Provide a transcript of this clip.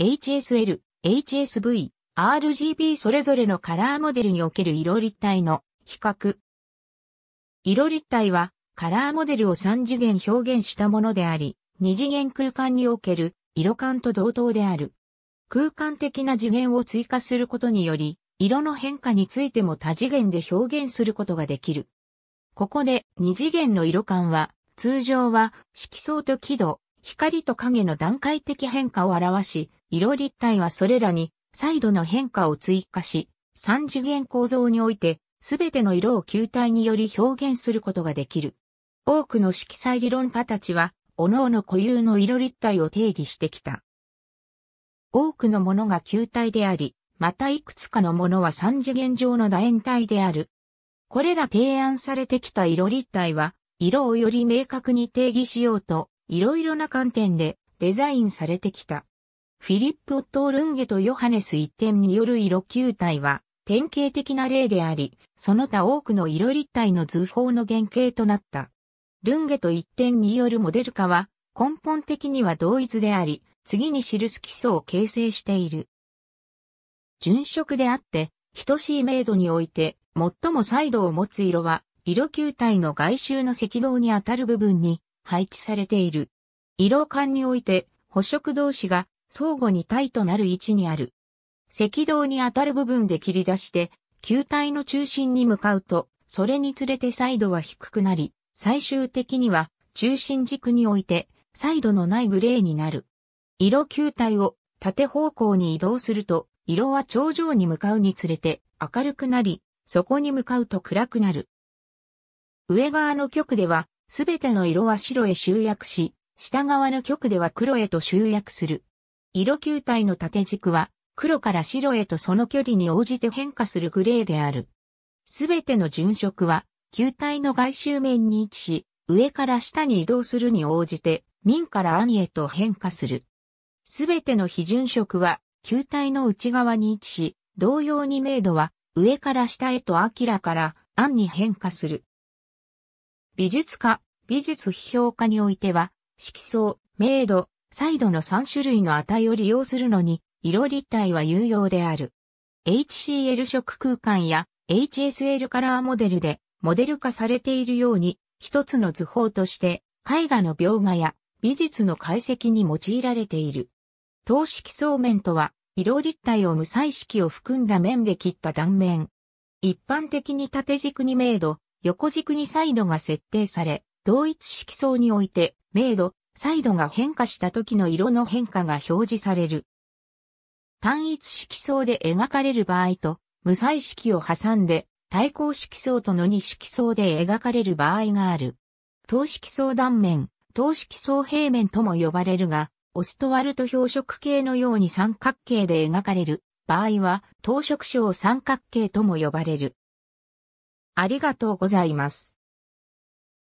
HSL、HSV、RGB それぞれのカラーモデルにおける色立体の比較。色立体はカラーモデルを3次元表現したものであり、2次元空間における色感と同等である。空間的な次元を追加することにより、色の変化についても多次元で表現することができる。ここで2次元の色感は、通常は色相と輝度、光と影の段階的変化を表し、色立体はそれらに再度の変化を追加し、三次元構造において、すべての色を球体により表現することができる。多くの色彩理論家たちは、各々固有の色立体を定義してきた。多くのものが球体であり、またいくつかのものは三次元上の楕円体である。これら提案されてきた色立体は、色をより明確に定義しようと、いろいろな観点でデザインされてきた。フィリップ・オットー・ルンゲとヨハネス一点による色球体は典型的な例であり、その他多くの色立体の図法の原型となった。ルンゲと一点によるモデル化は根本的には同一であり、次に記す基礎を形成している。純色であって、等しい明度において、最も彩度を持つ色は、色球体の外周の赤道にあたる部分に配置されている。色感において、補色同士が相互に体となる位置にある。赤道に当たる部分で切り出して、球体の中心に向かうと、それにつれてサイドは低くなり、最終的には中心軸において、サイドのないグレーになる。色球体を縦方向に移動すると、色は頂上に向かうにつれて明るくなり、そこに向かうと暗くなる。上側の極では、すべての色は白へ集約し、下側の極では黒へと集約する。色球体の縦軸は黒から白へとその距離に応じて変化するグレーである。すべての純色は球体の外周面に位置し、上から下に移動するに応じて民から兄へと変化する。すべての非純色は球体の内側に位置し、同様に明度は上から下へと明らから暗に変化する。美術家、美術批評家においては、色相、明度、サイドの3種類の値を利用するのに、色立体は有用である。HCL 色空間や HSL カラーモデルでモデル化されているように、一つの図法として絵画の描画や美術の解析に用いられている。等式層面とは、色立体を無彩色を含んだ面で切った断面。一般的に縦軸に明度、横軸にサイドが設定され、同一色層において明度、サイドが変化した時の色の変化が表示される。単一色相で描かれる場合と、無彩色を挟んで対抗色相との二色相で描かれる場合がある。等色相断面、等色相平面とも呼ばれるが、オストワルト表色形のように三角形で描かれる場合は、等色相三角形とも呼ばれる。ありがとうございます。